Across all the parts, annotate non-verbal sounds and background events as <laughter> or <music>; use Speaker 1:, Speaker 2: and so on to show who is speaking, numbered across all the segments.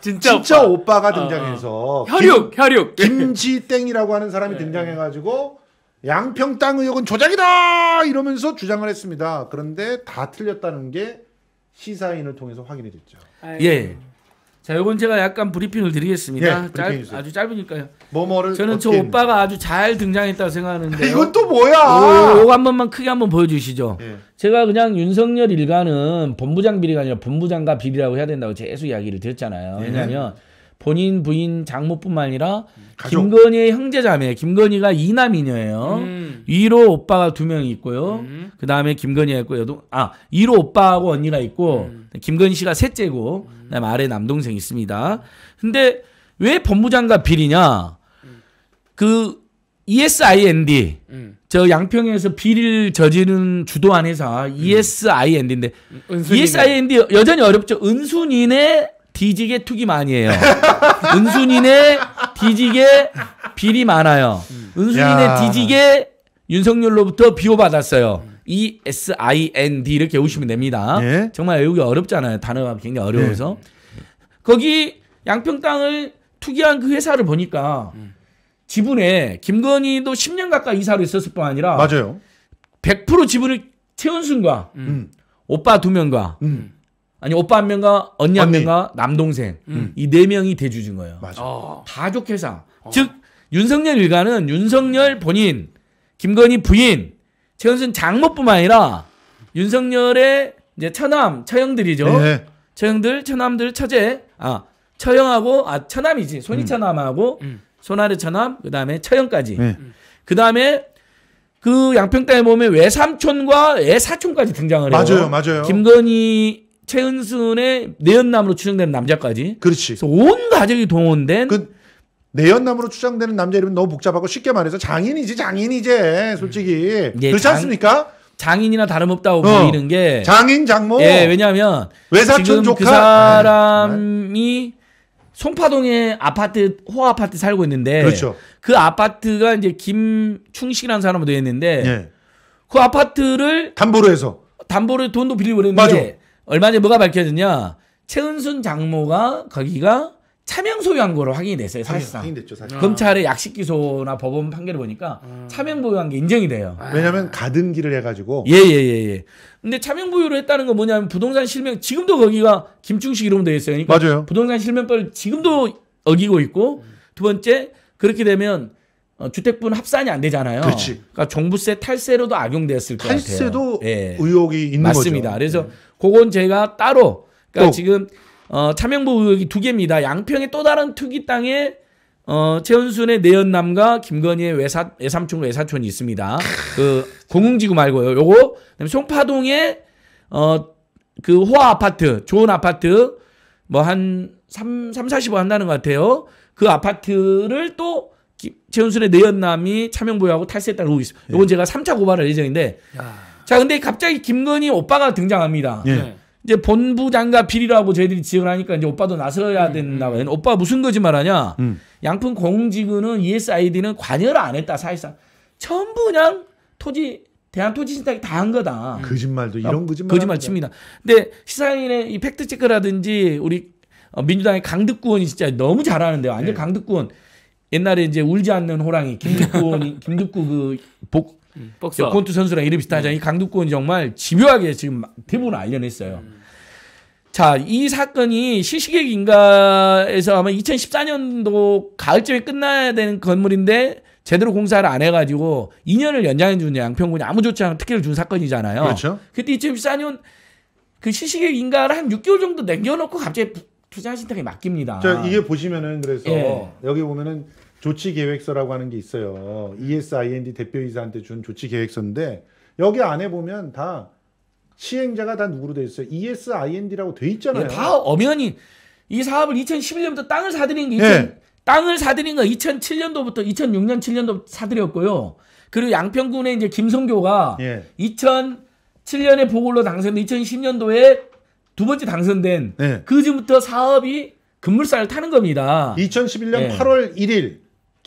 Speaker 1: 진짜, 진짜 오빠. 가 어, 어. 등장해서 어. 혈육 김, 혈육 김지땡이라고 하는 사람이 네. 등장해가지고 양평땅 의혹은 조작이다 이러면서 주장을 했습니다. 그런데 다 틀렸다는 게 시사인을 통해서 확인이 됐죠.
Speaker 2: 아이 예. 예. 자, 요건 제가 약간 브리핑을 드리겠습니다. 예, 짧, 아주 짧으니까요. 뭐뭐를 저는 저 오빠가 아주 잘 등장했다고 생각하는데. 이건 또 뭐야? 오, 요한 번만 크게 한번 보여주시죠. 예. 제가 그냥 윤석열 일가는 본부장 비리가 아니라 본부장과 비리라고 해야 된다고 계속 이야기를 드렸잖아요. 예. 왜냐면 예. 본인 부인 장모뿐만 아니라 음, 가족. 김건희의 형제자매 김건희가 이남이녀예요. 음. 위로 오빠가 두 명 있고요. 음. 그 다음에 김건희가 있고 여동 아 위로 오빠하고 언니가 있고 음. 김건희 씨가 셋째고 음. 그다음 아래 남동생 있습니다. 근데 왜법무장과 비리냐? 음. 그 ESIND 저 양평에서 비리를 저지른 주도한 회사 ESIND인데 ESIND 여전히 어렵죠. 은순이네 디지게 투기 많이 해요. <laughs> 은순이네 디지게 비리 많아요. 은순이네 야. 디지게 윤석열로부터 비호받았어요. E S I N D 이렇게 오시면 됩니다. 예? 정말 외우기 어렵잖아요. 단어가 굉장히 어려워서 예. 거기 양평 땅을 투기한 그 회사를 보니까 음. 지분에 김건희도 10년 가까이 이사로 있었을 뿐 아니라 맞아요. 100% 지분을 최은순과 음. 오빠 두 명과 음. 아니 오빠 한 명과 언니 한 언니. 명과 남동생 음. 음. 이네 명이 대주 증거예요. 맞아. 어. 가족회사 어. 즉 윤석열 일가는 윤석열 본인, 김건희 부인, 최은순 장모뿐만 아니라 윤석열의 이제 처남, 처형들이죠. 네. 처형들, 처남들, 처제, 아 처형하고 아 처남이지 손이 음. 처남하고 음. 손아래 처남, 그다음에 처형까지. 네. 음. 그다음에 그 양평 땅에 보면 외삼촌과 외사촌까지 등장을 해요. 맞아요, 맞아요. 김건희 최은순의 내연남으로 추정되는 남자까지. 그렇지. 그래서 온 가족이 동원된. 그 내연남으로 추정되는 남자 이름 너무 복잡하고 쉽게 말해서
Speaker 1: 장인이지 장인이제 솔직히 예, 그렇지 장, 않습니까?
Speaker 2: 장인이나 다름없다고 어. 보이는 게 장인 장모. 예, 왜냐하면 외사촌 그 조카 그 사람이 송파동에 아파트 호 아파트 살고 있는데 그렇죠. 그 아파트가 이제 김충식이라는 사람으로 되어 있는데 예. 그 아파트를 담보로 해서 담보로 돈도 빌리고 그랬는데 얼마 전에 뭐가 밝혀졌냐? 최은순 장모가 거기가 차명 소유한 거로 확인이 됐어요 사실상 확인됐죠, 사실. 검찰의 약식 기소나 법원 판결을 보니까 음. 차명 보유한 게 인정이 돼요 아. 왜냐하면 가등기를 해가지고 예예예예 예, 예, 예. 근데 차명 보유를 했다는 건 뭐냐면 부동산 실명 지금도 거기가 김충식 이름 으로 되어 있어요 그러니까 맞아요. 부동산 실명법을 지금도 어기고 있고 두 번째 그렇게 되면 어, 주택분 합산이 안 되잖아요. 그렇지. 러니까 종부세 탈세로도 악용되었을 것 같아요. 탈세도 예. 의혹이 있는 맞습니다. 거죠. 그래서 네. 그건 제가 따로 그러니까 또. 지금 어, 차명부 의혹이 두 개입니다. 양평의 또 다른 투기 땅에 어, 최은순의 내연남과 김건희의 외사, 외삼촌, 외사촌이 있습니다. 그, 공흥지구 말고요. 요거, 그다음에 송파동의, 어, 그 호화 아파트, 좋은 아파트, 뭐 한 3, 3, 40억 한다는 것 같아요. 그 아파트를 또, 최은순의 내연남이 차명부여하고 탈세했다고 그러고 있습니다. 요건 예. 제가 3차 고발할 예정인데, 야. 자, 근데 갑자기 김건희 오빠가 등장합니다. 예. 네. 이제 본부장과 비리라고 저희들이 지을 하니까 이제 오빠도 나서야 음, 된다. 음, 음. 그러니까 오빠 무슨 거짓말 하냐? 음. 양푼 공지구는 ESID는 관여를 안 했다. 사실상 전부 그냥 토지 대한토지신탁이 다 한 거다. 거짓말도 그러니까 이런 거짓말 거짓말 칩니다. 근데 시사인의 이 팩트 체크라든지 우리 어, 민주당의 강득구원이 진짜 너무 잘하는데 요 완전 네. 강득구원. 옛날에 이제 울지 않는 호랑이 <laughs> 김득구 원이 그 김득구 그복 음, 권투 선수랑 이름 비슷하잖아요. 음. 강두권이 정말 집요하게 지금 대부분 알려냈어요. 음. 자, 이 사건이 시시계 인가에서 아마 2014년도 가을쯤에 끝나야 되는 건물인데 제대로 공사를 안 해가지고 2년을 연장해 준 양평군이 아무 조치 않은 특혜를 준 사건이잖아요. 그렇죠. 그때 2014년 그시시계 인가를 한 6개월 정도 남겨놓고 갑자기 투자 신탁이 맡깁니다. 자, 이게
Speaker 1: 보시면은 그래서 예. 여기 보면은 조치 계획서라고 하는 게 있어요. ESIND 대표이사한테 준 조치 계획서인데 여기 안에 보면 다
Speaker 2: 시행자가 다 누구로 돼 있어요? ESIND라고 돼 있잖아요. 예, 다 엄연히 이 사업을 2011년부터 땅을 사들인 게 2000, 예. 네. 땅을 사들인 거 2007년도부터 2006년 7년도 사들였고요. 그리고 양평군의 이제 김성교가 예. 2007년에 보궐로 당선된 2010년도에 두 번째 당선된 예. 그 즈부터 사업이 급물살을 타는 겁니다. 2011년 예. 8월 1일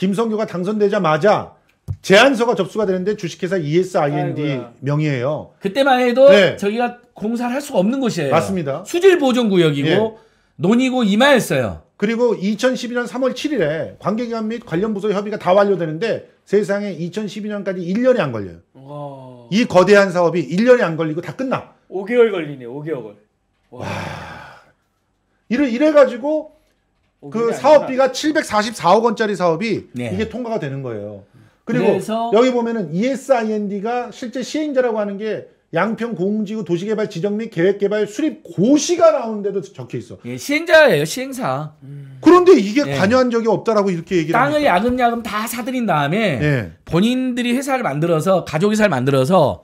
Speaker 2: 김성규가 당선되자마자
Speaker 1: 제안서가 접수가 되는데 주식회사 ESIND 아이고야. 명의예요. 그때만 해도 네. 저기가 공사를 할 수가 없는 곳이에요. 맞습니다. 수질 보존 구역이고 예. 논의고 임하였어요. 그리고 2012년 3월 7일에 관계기관 및 관련 부서 협의가 다 완료되는데 세상에 2012년까지 1년이 안 걸려요. 와. 이 거대한 사업이 1년이 안 걸리고 다 끝나.
Speaker 2: 5개월 걸리네. 5개월. 와. 와.
Speaker 1: 이래 이래 가지고
Speaker 2: 그 사업비가
Speaker 1: 744억 원짜리 사업이 네. 이게 통과가 되는 거예요.
Speaker 2: 그리고 그래서... 여기
Speaker 1: 보면은 ESIND가 실제 시행자라고 하는 게 양평 공지구 도시개발 지정 및 계획개발 수립 고시가 나오는데도 적혀 있어.
Speaker 2: 예, 시행자예요, 시행사. 음... 그런데 이게 예.
Speaker 1: 관여한 적이 없다라고 이렇게 얘기를 땅을
Speaker 2: 합니까? 야금야금 다 사들인 다음에 예. 본인들이 회사를 만들어서 가족 회사를 만들어서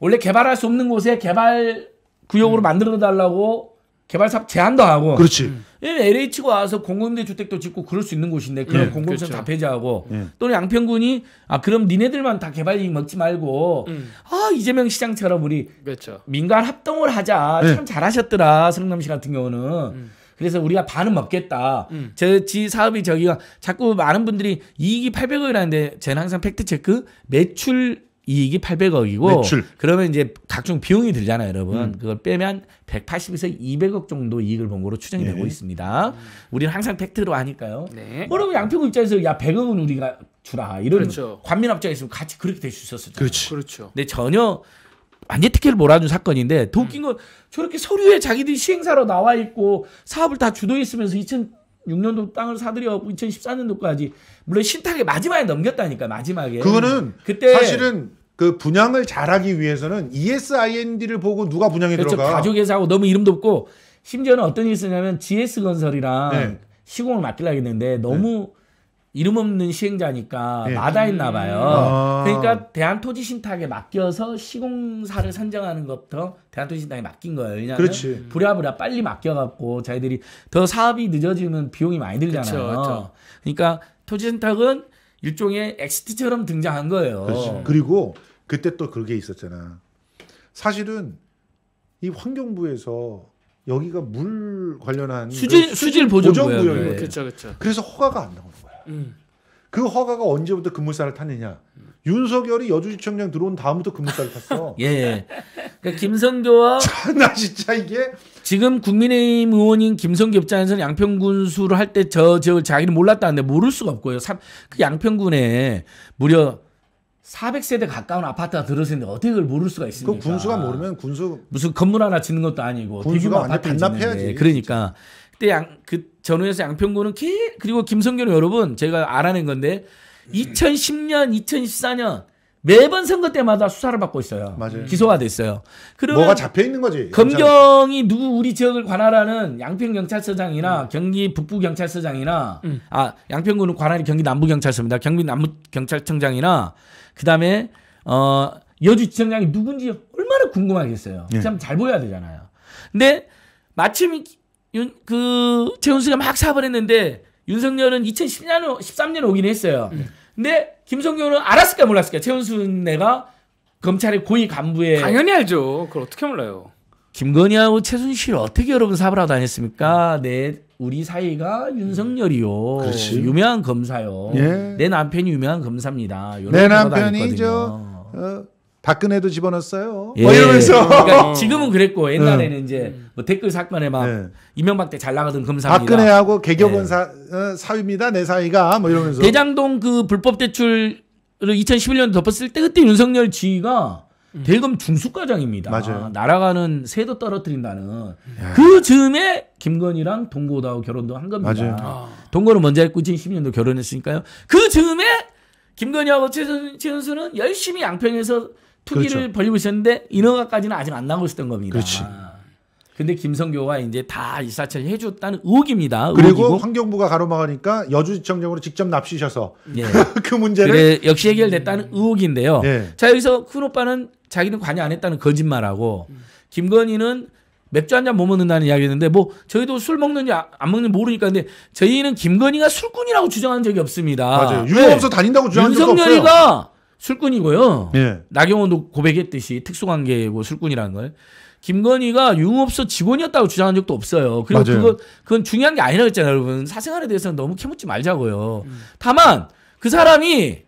Speaker 2: 원래 개발할 수 없는 곳에 개발 구역으로 음. 만들어 달라고 개발사 업 제한도 하고. 그렇지. 음. LH가 와서 공공임대 주택도 짓고 그럴 수 있는 곳인데 그런 예, 공공시 그렇죠. 다배제하고 예. 또는 양평군이 아 그럼 니네들만 다 개발 이익 먹지 말고 음. 아 이재명 시장처럼 우리 그렇죠. 민간 합동을 하자 예. 참 잘하셨더라 성남시 같은 경우는 음. 그래서 우리가 반은 먹겠다. 음. 제지 사업이 저기가 자꾸 많은 분들이 이익이 800억이라는데 저는 항상 팩트 체크 매출 이익이 800억이고 매출. 그러면 이제 각종 비용이 들잖아요, 여러분. 음. 그걸 빼면 180에서 200억 정도 이익을 본 거로 추정이 네. 되고 예. 있습니다. 음. 우리는 항상 팩트로 하니까요. 네. 여러분 양평구 입장에서 야 100억은 우리가 주라 이런 그렇죠. 관민합자에 있으면 같이 그렇게 될 수 있었었잖아요. 그렇죠. 그렇죠. 근데 전혀 완전 특혜를 몰아준 사건인데 더 웃긴 음. 건 저렇게 서류에 자기들이 시행사로 나와 있고 사업을 다 주도했으면서 2000 6년도 땅을 사들여고 2014년도까지 물론 신탁에 마지막에 넘겼다니까 마지막에 그거는 그때 사실은 그 분양을 잘하기 위해서는 ESIND를 보고 누가 분양에 그렇죠. 들어가. 가족에서 하고 너무 이름도 없고 심지어는 어떤 일이 있었냐면 GS건설이랑 네. 시공을 맡기려 했는데 너무 네. 이름 없는 시행자니까 네. 마다했나 봐요. 아. 그러니까 대한토지신탁에 맡겨서 시공사를 선정하는 것부터 대한토지신탁에 맡긴 거예요. 왜냐하면 그렇지. 부랴부랴 빨리 맡겨갖고 자기들이 더 사업이 늦어지면 비용이 많이 들잖아요. 그렇죠. 그러니까 토지신탁은 일종의 엑시트처럼 등장한 거예요. 그렇지.
Speaker 1: 그리고 그때 또 그게 있었잖아.
Speaker 2: 사실은
Speaker 1: 이 환경부에서 여기가 물 관련한 수질 그 수질 보전 구역이 예. 그렇죠, 그렇죠. 그래서 허가가 안 나오는 거야. 음. 그 허가가 언제부터 급물살을 탔느냐?
Speaker 2: 음. 윤석열이 여주지청장 들어온 다음부터 급물살을 탔어. <laughs> 예, 예. 그러니까 김성교와 나 <laughs> 진짜 이게 지금 국민의힘 의원인 김성기 입장에서는 양평군수를 할 때 저, 저, 자기는 몰랐다는데 모를 수가 없고요. 삼, 그 양평군에 무려 400세대 가까운 아파트가 들어서는데 어떻게 그걸 모를 수가 있습니까? 그 군수가 모르면 군수 무슨 건물 하나 짓는 것도 아니고 군수가 완전 반납해야지. 그러니까 그때 양, 그 전후에서 양평군은 기, 그리고 김성균 여러분 제가 알아낸 건데 2010년, 2014년 매번 선거 때마다 수사를 받고 있어요. 맞아요. 기소가 됐어요. 그러면 뭐가 잡혀 있는 거지. 검경이 누구 우리 지역을 관할하는 양평 경찰서장이나 음. 경기 북부 경찰서장이나 음. 아양평군는 관할이 경기 남부 경찰서입니다. 경기 남부 경찰청장이나 그다음에 어여주청장이 누군지 얼마나 궁금하겠어요. 예. 참잘 보여야 되잖아요. 근데 마침 윤, 그 최은수가 막사버렸는데 윤석열은 2010년 13년 오긴 했어요. 음. 근데 김성교은 알았을까 몰랐을까? 최은순내가 검찰의 고위 간부에 당연히 알죠. 그걸 어떻게 몰라요? 김건희하고 최순실 어떻게 여러분 사업을 다녔습니까? 음. 내 우리 사이가 윤석열이요. 그렇지. 유명한 검사요. 예. 내 남편이 유명한 검사입니다. 내 남편이죠. 어,
Speaker 1: 박근혜도 집어넣었어요. 예. 뭐 이러면서 그러니까 <laughs> 지금은 그랬고 옛날에는
Speaker 2: 음. 이제 뭐 댓글 사건에 막 네. 이명박 때 잘 나가던 검사입니다. 박근혜하고 개격은 네.
Speaker 1: 예. 사, 어, 위입니다내 사위가 뭐 이러면서
Speaker 2: 대장동 그 불법 대출을 2011년 덮었을 때 그때 윤석열 지위가 음. 대검 중수과장입니다. 맞아요. 날아가는 새도 떨어뜨린다는 야. 네. 그 즈음에 김건희랑 동고다오 결혼도 한 겁니다. 맞아요. 아. 동거는 먼저 했고 2010년도 결혼했으니까요. 그 즈음에 김건희하고 최선, 최은수는 열심히 양평에서 투기를 그렇죠. 벌리고 있었는데 인허가까지는 아직 안 나고 있었던 겁니다. 그렇지. 아. 근데 김성교가 이제 다 이사철 해줬다는 의혹입니다. 그리고 의혹이고. 환경부가
Speaker 1: 가로막으니까 여주지청령으로 직접 납치셔서
Speaker 2: 예. <laughs> 그 문제를 그래, 역시 해결됐다는 음. 의혹인데요. 예. 자 여기서 큰 오빠는 자기는 관여 안 했다는 거짓말하고 김건희는 맥주 한 잔 못 먹는다는 이야기했는데 뭐 저희도 술 먹는지 아, 안 먹는지 모르니까 근데 저희는 김건희가 술꾼이라고 주장한 적이 없습니다. 맞아요. 유흥업소 네. 다닌다고 주장한 적이 없어요. 윤석열이가 술꾼이고요. 네. 예. 나경원도 고백했듯이 특수관계고 뭐 술꾼이라는 걸. 김건희가 융업소 직원이었다고 주장한 적도 없어요. 그리고 맞아요. 그거, 그건 중요한 게 아니라고 했잖아요, 여러분. 사생활에 대해서는 너무 캐묻지 말자고요. 음. 다만, 그 사람이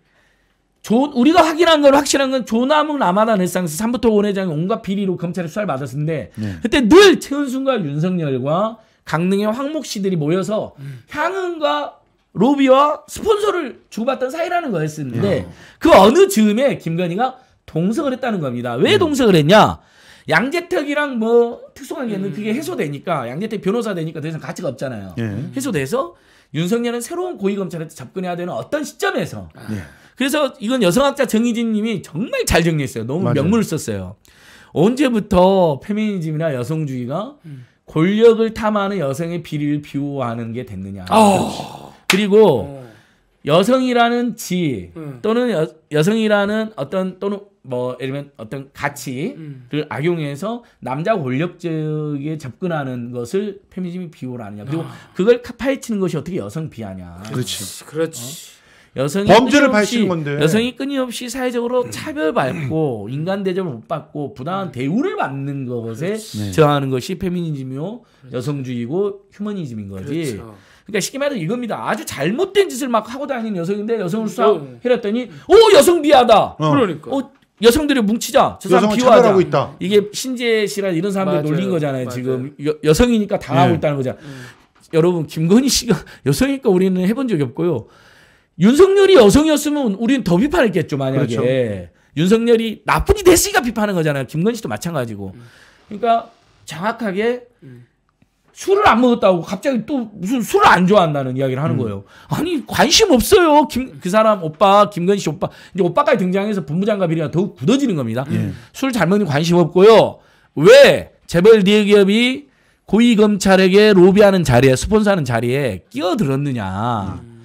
Speaker 2: 조, 우리가 확인한 건 확실한 건 조남욱 남마단해상에서 삼부토 원회장이 온갖 비리로 검찰에 수사를 받았는데 네. 그때 늘 최은순과 윤석열과 강릉의 황목 씨들이 모여서 음. 향은과 로비와 스폰서를 주고받던 사이라는 거였었는데 야. 음. 그 어느 즈음에 김건희가 동석을 했다는 겁니다. 왜 음. 동석을 했냐? 양재택이랑 뭐 특수한 게 있는 음. 그게 해소되니까 양재택 변호사 되니까 더 이상 가치가 없잖아요. 예. 해소돼서 윤석열은 새로운 고위검찰한테 접근해야 되는 어떤 시점에서 아. 예. 그래서 이건 여성학자 정희진 님이 정말 잘 정리했어요. 너무 맞아요. 명문을 썼어요. 언제부터 페미니즘이나 여성주의가 음. 권력을 탐하는 여성의 비리를 비호하는 게 됐느냐. 어. 그리고 어. 여성이라는 지 음. 또는 여, 성이라는 어떤 또는 뭐 예를 들면 어떤 가치를 음. 악용해서 남자 권력적에 접근하는 것을 페미니즘이 비호라느냐 그리고 아. 그걸 파헤치는 것이 어떻게 여성 비하냐 그렇지 어? 그렇지 여성이 범죄를 발신 건데 여성이 끊임없이 사회적으로 음. 차별받고 음. 인간 대접을 못 받고 부당한 음. 대우를 받는 것에 그렇지. 네. 저항하는 것이 페미니즘이요 여성주의고 휴머니즘인 거지. 그렇죠. 그러니까 쉽게 말해서 이겁니다. 아주 잘못된 짓을 막 하고 다니는 녀석인데 여성을 수사해랬더니 예. 오 여성 비하다. 어. 그러니까. 어, 여성들을 뭉치자. 저 사람 비하하자. 있다. 이게 신재 씨랑 이런 사람들 놀린 거잖아요. 맞아요. 지금 여, 성이니까 당하고 네. 예. 있다는 거죠. 음. 여러분 김건희 씨가 <laughs> 여성이니까 우리는 해본 적이 없고요. 윤석열이 여성이었으면 우리는 더 비판했겠죠 만약에 그렇죠. 윤석열이 나쁜이 됐으니까 비판하는 거잖아요. 김건희 씨도 마찬가지고. 음. 그러니까 정확하게 음. 술을 안 먹었다고 갑자기 또 무슨 술을 안 좋아한다는 이야기를 하는 음. 거예요. 아니 관심 없어요. 김, 그 사람 오빠 김건희 씨 오빠 이제 오빠까지 등장해서 본부장과 비리가 더욱 굳어지는 겁니다. 예. 술잘 먹는 관심 없고요. 왜 재벌 대기업이 고위 검찰에게 로비하는 자리에 스폰서하는 자리에 끼어들었느냐. 음.